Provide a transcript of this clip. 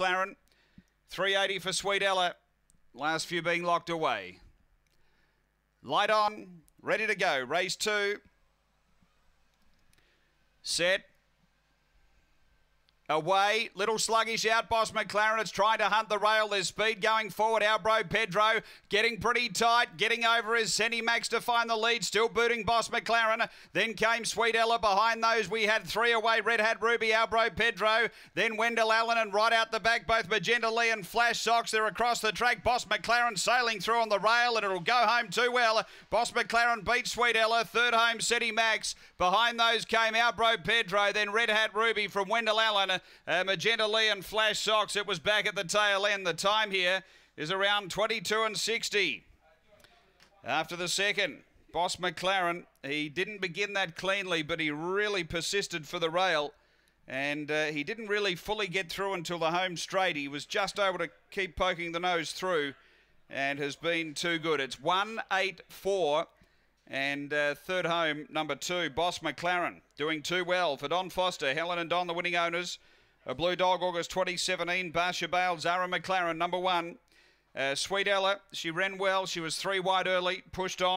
McLaren. 380 for Sweet Ella. Last few being locked away. Light on. Ready to go. Race two. Set. Away, little sluggish out, Boss McLaren. It's trying to hunt the rail. There's speed going forward. Our bro Pedro getting pretty tight, getting over his Max to find the lead, still booting Boss McLaren. Then came Sweet Ella behind those. We had three away, Red Hat Ruby, our bro Pedro. Then Wendell Allen and right out the back, both Magenta Lee and Flash Socks. They're across the track. Boss McLaren sailing through on the rail and it'll go home too well. Boss McLaren beats Sweet Ella. Third home, Max. Behind those came our bro Pedro, then Red Hat Ruby from Wendell Allen uh, um, Magenta Lee and Flash Socks. It was back at the tail end. The time here is around 22 and 60. After the second, Boss McLaren, he didn't begin that cleanly, but he really persisted for the rail. And uh, he didn't really fully get through until the home straight. He was just able to keep poking the nose through and has been too good. It's 4. And uh, third home, number two, Boss McLaren, doing too well for Don Foster. Helen and Don, the winning owners. A Blue Dog, August 2017. Barsha Bale, Zara McLaren, number one. Uh, Sweet Ella, she ran well. She was three wide early, pushed on.